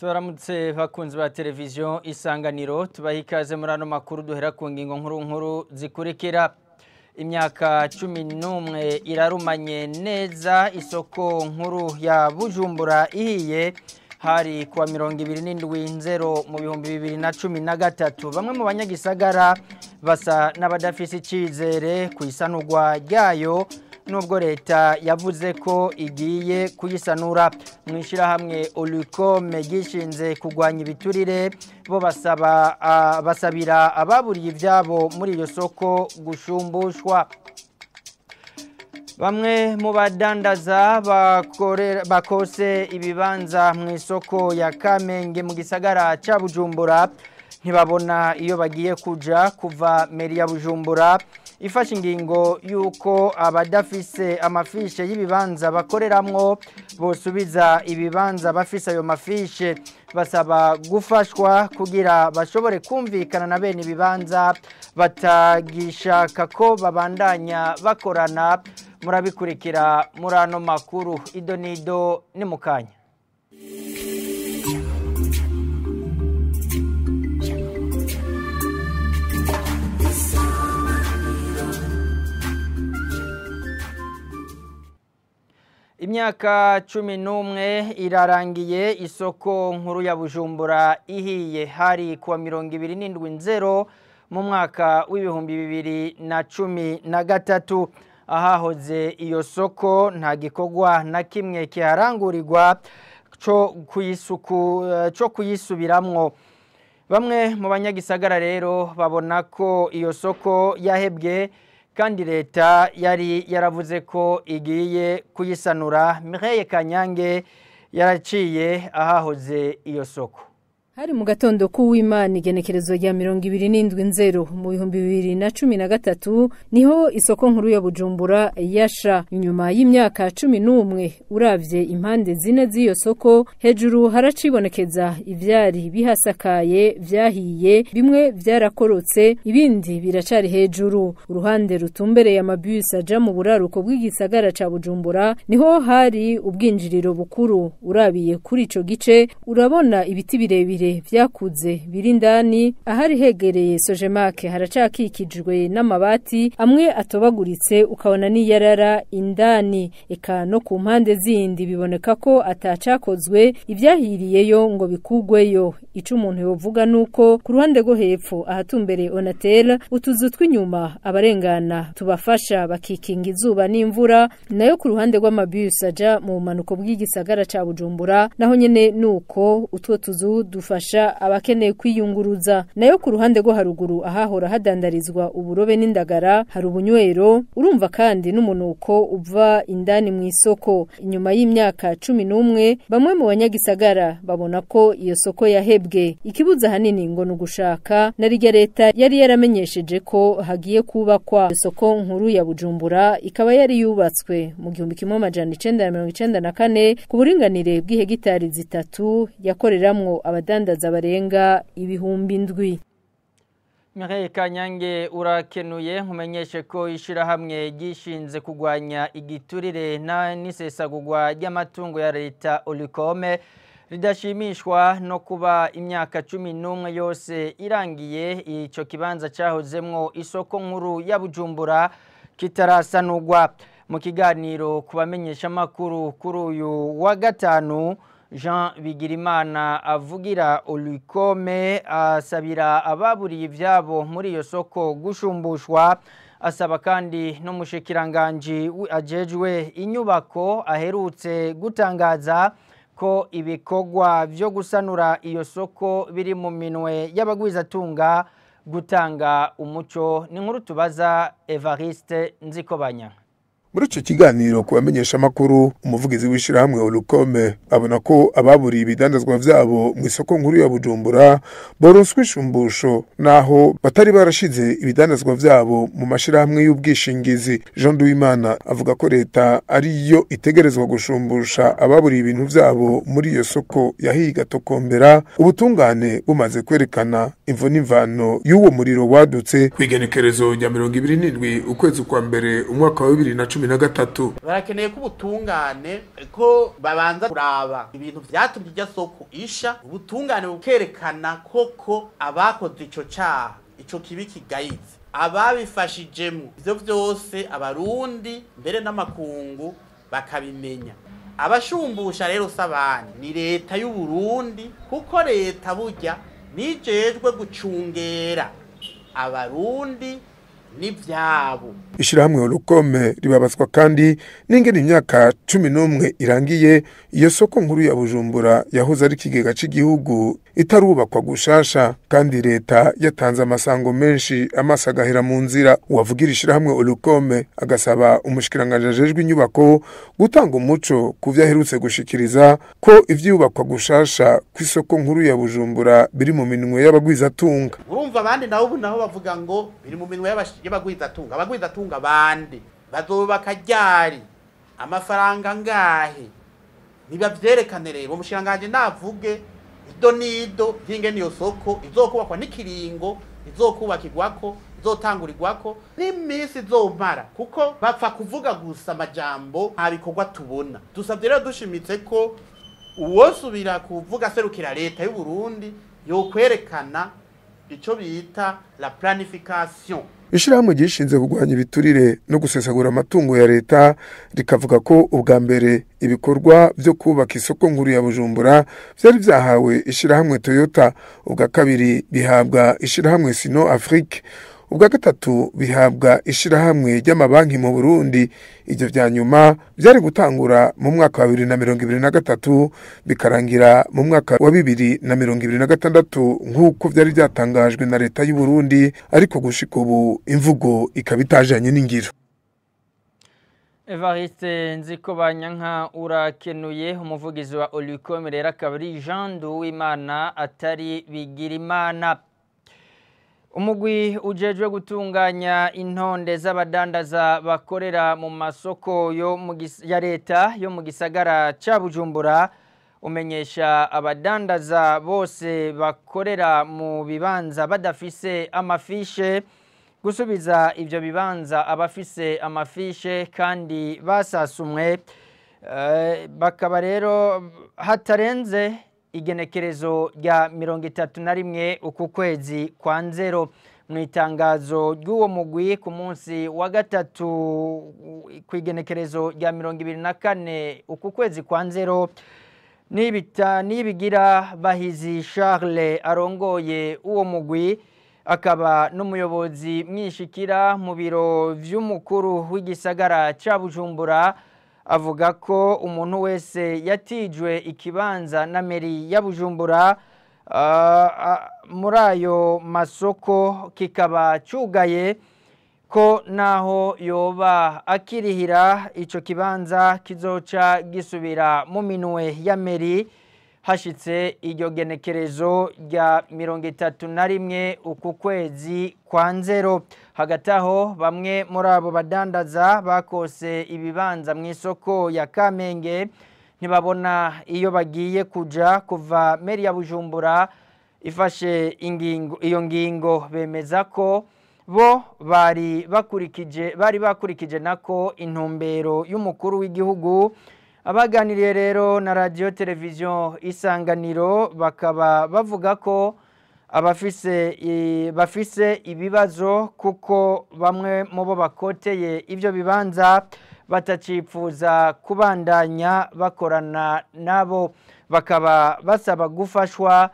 turamutse bakunzi ba televiziyo isanganiro tubaha ikaze muri ano makuru duhera ku ngingo nkuru nkuru zikurikira imyaka cumi n'umwe irarumanye neza isoko nkuru ya bujumbura ihiye hari kuwa mirongo ibiri n'indwi nzero mu bihumbi bibiri na cumi na gatatu bamwe mu banyagisagara basa n'abadafise icyizere ku isanurwa ryayo nubwo leta yavuze ko igiye kuyisanura mu ishyirahamwe urukome gishinze kugwanya ibiturire bo basaba basabira ababuriye ibyabo muri iyo soko gushumbushwa bamwe mu badandaza bakose ibibanza mu isoko ya kamenge mu gisagara cya bujumbura ntibabona iyo bagiye kujya kuva meri ya bujumbura ifashe ingingo y'uko abadafise amafishe y'ibibanza bakoreramwo bosubiza ibibanza bafise ayo mafishe basaba gufashwa kugira bashobore kumvikana na bene ibibanza batagishaka ko babandanya bakorana murabikurikira muri ano makuru ido ni mukanya kanya imyaka cumi n'umwe irarangiye isoko nkuru ya bujumbura ihiye hari kuwa mirongo ibiri n'indwi nzero mu mwaka w'ibihumbi bibiri na cumi na gatatu ahahoze iyo soko nta gikorwa na kimwe kiharangurirwa cyo eh, kuyisubiramwo bamwe mu banyagisagara rero babona ko iyo soko yahebwe kandi leta yari yaravuze ko igiye kuyisanura Mireye kanyange yaraciye ahahoze iyo soko hari mu gatondo k'uwimana igenekerezo rya mirongo ibiri n'indwi nzero mu bihumbi bibiri na cumi na gatatu niho isoko nkuru ya bujumbura yasha inyuma y'imyaka cumi n'umwe urabye impande zine z'iyo soko hejuru haracibonekeza ibyari bihasakaye byahiye bimwe byarakorotse ibindi biracari hejuru uruhande rutumbereye amabisi aja mu buraruko bw'igisagara ca bujumbura niho hari ubwinjiriro bukuru urabiye kuri icyo gice urabona ibiti birebire birebire byakuze biri indani ahari hegereye sojemake haracakikijwe n'amabati amwe atobaguritse ukabona n'iyarara indani eka no ku mpande zindi biboneka ko atacakozwe ibyahiriyeyo ngo bikugweyo icyo umuntu yovuga nuko ku ruhande rwo hepfo ahatumbereye onatera utuzu tw'inyuma abarengana tubafasha bakikinga izuba n'imvura nayo ku ruhande rw'amabus aja mu bumanuko bw'igisagara ca Bujumbura naho nyene nuko utwo tuzu dufa gufasha abakeneye kwiyunguruza nayo ku ruhande rwo haruguru ahahora hadandarizwa uburobe n'indagara hari ubunywero urumva kandi n'umunuko uva indani mu isoko inyuma y'imyaka cumi n'umwe bamwe mu banyagisagara babona ko iyo soko yahebwe ikibuza ahanini ngo ni ugushaka na rya leta yari yaramenyesheje ko hagiye kubakwa isoko nkuru ya bujumbura ikaba yari yubatswe mu gihumbi kimwe amajana icenda na mirongo icenda na kane ku buringanire bw'ihegitari zitatu yakoreramwo abadandaza abadandaza barenga ibihumbi ndwi Mireille kanyange urakenuye nkumenyeshe ko ishyirahamwe ryishinze kurwanya igiturire n'isesagurwa ry'amatungo ya leta urikome ridashimishwa no kuba imyaka cumi n'umwe yose irangiye icyo kibanza cyahozemwo isoko nkuru ya bujumbura kitarasanurwa mu kiganiro ku bamenyeshamakuru kuri uyu wa gatanu jean bigirimana avugira urikome asabira ababuriye ibyabo muri iyo soko gushumbushwa asaba kandi n'umushikiranganji ajejwe inyubako aherutse gutangaza ko ibikorwa byo gusanura iyo soko biri mu minwe y'abagwizatunga gutanga umuco ni nkuru tubaza evariste nzikobanya muri icyo kiganiro ku bamenyeshamakuru umuvugizi w'ishyirahamwe urukome abona ko ababuriye ibidandazwa byabo mu isoko nkuru ya bujumbura boroswa ishumbusho naho batari barashize ibidandazwa byabo mu mashyirahamwe y'ubwishingizi jean duwimana avuga ko leta ari yo itegerezwa gushumbusha ababuriye ibintu byabo muri iyo soko yahiye igatokombera ubutungane bumaze kwerekana imvo n'imvano y'uwo muriro wadutse ku igenekerezo rya mirongo ibiri n'indwi ukwezi kwa mbere umwaka wa bibiri na cumi cumi na gatatu barakeneye ko ubutungane ko babanza kuraba ibintu byatumye ijya soko isha ubutungane bukerekana koko abakoze icyo cyaha icyo kibi kigayitse ababifashijemo ibyo byose abarundi mbere n'amakungu bakabimenya abashumbusha rero usabane ni leta y'u Burundi kuko leta bujya nijejwe gucungera abarundi n'ibyabo ishyirahamwe urukome ribabazwa kandi n’ingeri imyaka cumi n'umwe irangiye iyo soko nkuru ya bujumbura yahoze ari ikigega cy'igihugu itarubakwa gushasha kandi leta yatanze amasango menshi amaso agahera mu nzira uwavugira ishyirahamwe urukome agasaba umushyikiranganji ajejwe inyubako gutanga umuco ku byo aherutse gushyikiriza ko ibyubakwa gushasha ku isoko nkuru ya bujumbura biri mu minwe y'abagwizatunga urumva abandi naho ubu naho bavuga ngo biri mu minwe y'abagwizatunga abagwizatunga bande bazubaka ryari amafaranga angahe ntibabyerekane rero umushyiranganje navuge ido n'ido niyo soko izokubakwa n'ikiringo izokubaka igwako izotangurirwako n'iminsi izomara kuko bapfa kuvuga gusa amajambo nta bikorwa tubona dusabye rero dushimitse ko uwosubira kuvuga serukira leta y'u Burundi yokwerekana icyo bita la planification ishyirahamwe ryishinze kurwanya ibiturire no gusesagura amatungo ya leta rikavuga ko ubwa mbere ibikorwa byo kubaka isoko nkuru ya bujumbura byari byahawe ishyirahamwe toyota ubwa kabiri bihabwa ishyirahamwe sino afurike ubwa gatatu bihabwa ishyirahamwe ry'amabanki mu burundi ibyo bya nyuma byari gutangura mu mwaka wa bibiri na mirongo ibiri na gatatu bikarangira mu mwaka wa bibiri na mirongo ibiri na gatandatu nk'uko byari byatangajwe na leta y'u Burundi ariko gushika ubu imvugo ikaba itajanye n'ingiro Evariste nziko banyanka urakenuye umuvugizi wa Olucom rero akaba ari Jean Duwimana atari Bigirimana umugwi ujejwe gutunganya intonde z'abadandaza bakorera mu masoko yo ya leta yo mu gisagara cya bujumbura umenyesha abadandaza bose bakorera mu bibanza badafise amafishe gusubiza ibyo bibanza abafise amafishe kandi basasumwe eh, bakaba rero hatarenze igenekerezo rya mirongo itatu na rimwe uku kwezi kwa nzero mu itangazo ry'uwo mugwi ku munsi wa gatatu ku igenekerezo rya mirongo ibiri na kane uku kwezi kwa nzero nibigira bahizi charles arongoye uwo mugwi akaba n'umuyobozi mwishikira mu biro by'umukuru w'igisagara cya bujumbura avuga ko umuntu wese yatijwe ikibanza na meri ya bujumbura muri ayo masoko kikaba cyugaye ko naho yoba akirihira icyo kibanza kizoca gisubira mu minwe ya meri Hashitse iryo genekerezo rya mirongo itatu na rimwe uku kwezi kwa nzero hagati aho bamwe muri abo badandaza bakose ibibanza mu isoko ya kamenge ntibabona iyo bagiye kujya kuva meri ya bujumbura ifashe iyo ngingo bemeza ko bo bari bakurikije nako intumbero y'umukuru w'igihugu abaganiriye rero na radiyo televiziyo isanganiro bakaba bavuga ko abafise bafise ibibazo kuko bamwe mu bo bakoteye ibyo bibanza batacifuza kubandanya bakorana nabo bakaba basaba gufashwa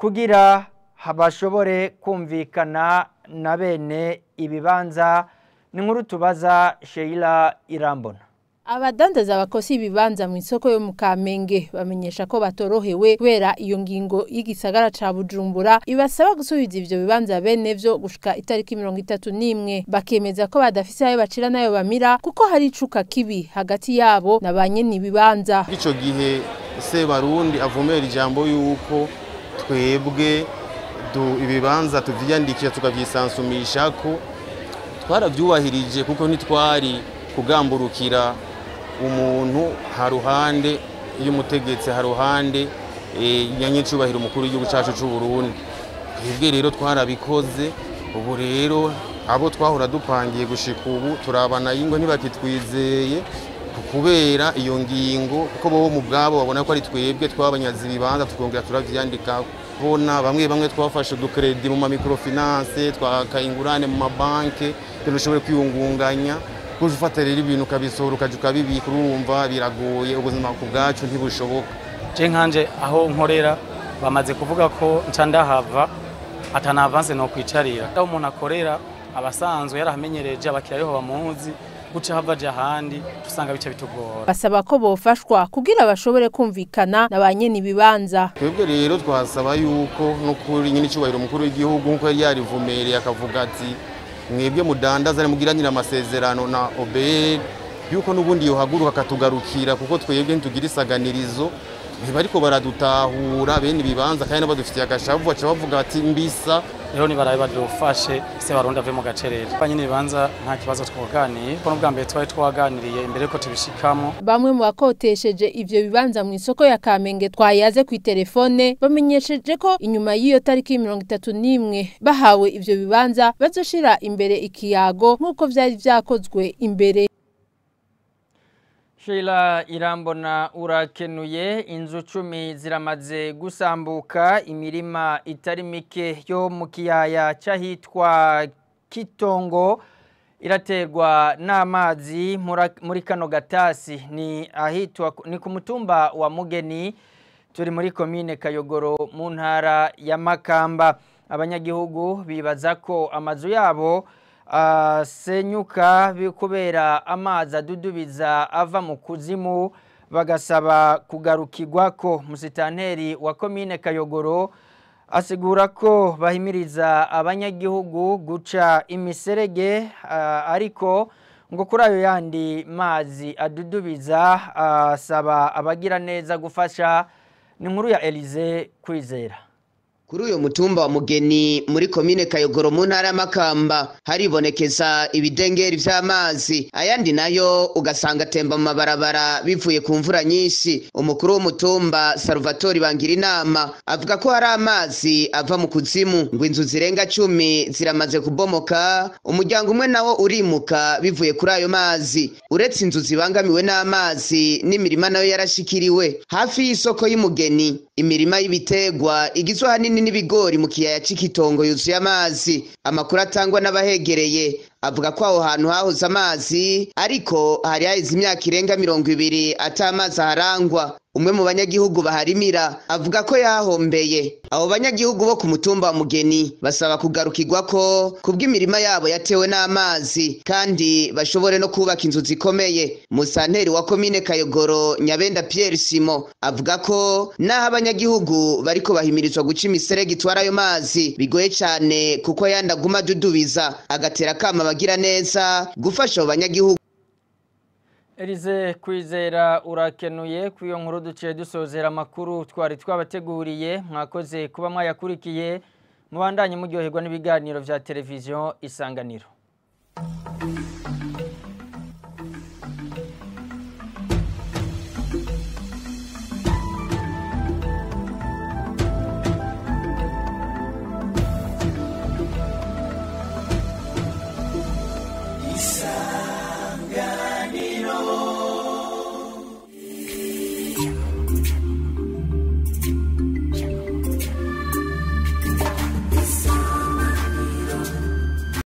kugira bashobore kumvikana na bene ibibanza ni nkuru tubaza Sheila irambona abadandaza bakosa ibibanza mu isoko yo mu Kamenge bamenyesha ko batorohewe kubera iyo ngingo y'igisagara ca Bujumbura ibasaba gusubiza ibyo bibanza bene byo gushika itariki mirongo itatu n'imwe bakemeza ko badafise ayo bacira nayo bamira kuko hari icuka kibi hagati yabo na ba nyene ibibanza gihe se barundi avumera ijambo yuko twebwe ibibanza tuvyiyandikisha tukavyisansumisha ko twaravyubahirije kuko ntitwari kugamburukira umuntu haruhande iyo umutegetse haruhande eh, nyanyicyubahiro umukuru w'igihugu cyacu cy'u Burundi twebwe rero twarabikoze ubu rero abo twahora dupangiye gushika ubu turabana y'ingo ntibakitwizeye kubera iyo ngingo kuko bo mu bwabo babona ko ari twebwe twabanyaze ibibanza tukongera turabyandikaho bona bamwe bamwe twafashe udukredi mu ma microfinance twaka ingurane mu mabanki dushobore kwiyungunganya kuko ufata rero ibintu ukabisohora ukajya ukabibika urumva biragoye ubuzima ku bwacu ntibushoboka nkanje aho nkorera bamaze kuvuga ko ndahava atana avanse no kwicarira aho umuntu akorera abasanzwe yarahamenyereje abakiriya ariho bamuzi guca havaje ahandi usanga bica bitugora basaba ko bofashwa kugira bashobore kumvikana na ba nyene ibibanza twebwe rero twasaba yuko no kuri nyine icyubahiro mukuru w'igihugu nkuko yari yarivumereye akavuga ati mwebwe mudandaza mugiranyira amasezerano na obeyeri yuko n'ubundi yohaguruka akatugarukira kuko twebwe ntitugire isaganirizo ntibariko baradutahura bene ibibanza kandi n'abadufitiye agashavu baca bavuga bati mbisa rero nibaraye badufashe se barundi ave mu gacerere nyine bibanza nta kibazo twaganiriye ko n'ubwa mbere twari twaganiriye imbere ko tubishikamo bamwe mu bakotesheje ivyo bibanza mu isoko ya Kamenge twayaze ku telefone bamenyesheje ko inyuma y'iyo tariki mirongo itatu n’imwe bahawe ibyo bibanza bazoshira imbere ikiyago nk'uko byari byakozwe imbere Sheila irambona urakenuye inzu cumi ziramaze gusambuka imirima itari mike yo mu kiyaya cy'ahitwa kitongo iraterwa n'amazi muri kano gatasi ni ahitwa ni ku mutumba wa mugeni turi muri komine kayogoro mu ntara ya makamba abanyagihugu bibaza ko amazu yabo asenyuka ah, kubera amazi adudubiza ava mu kuzimu bagasaba kugarukirwa ko musitanteri wa komine kayogoro asigura ko bahimiriza abanyagihugu guca imiserege ah, ariko ngo kuri ayo yandi mazi adudubiza ah, asaba abagira neza gufasha ni nkuru ya elize kwizera kuri uyu mutumba wa mugeni muri komine kayogoro mu ntara y'amakamba haribonekeza ibidengeri by'amazi ayandi nayo ugasanga atemba mu mabarabara bivuye ku mvura nyinshi umukuru w'umutumba saruvatori bangira inama avuga ko hari amazi ava mu kuzimu ngo inzu zirenga cumi ziramaze kubomoka umuryango umwe nawo urimuka bivuye kuri ayo mazi uretse inzu zibangamiwe n'amazi n'imirima nayo yarashikiriwe hafi y'isoko y'umugeni imirima y'ibitegwa igizwe ahanini manini n'ibigori mu kiyaya c'ikitongo yuzuye amazi amakuru atangwa n'abahegereye avuga ko aho hantu hahoze amazi ariko hari haheze imyaka irenga mirongo ibiri ata mazi aharangwa umwe mu banyagihugu baharimira avuga ko yahombeye abo banyagihugu bo ku mutumba wa mugeni basaba kugarukirwa ko kubw'imirima yabo yatewe n'amazi kandi bashobore no kubaka inzu zikomeye musanteri wa komine kayogoro nyabenda Pierre Simo avuga ko naho abanyagihugu bariko bahimirizwa guca imiserege itwara ayo mazi bigoye cyane kuko yandaguma dudubiza agatera kama abagira neza gufasha abo banyagihugu Elize kwizera urakenuye ku nkuru duciye dusozera amakuru twari twabateguriye mwakoze kuba mwayakurikiye mubandanye muryoherwa n'ibiganiro bya televiziyo isanganiro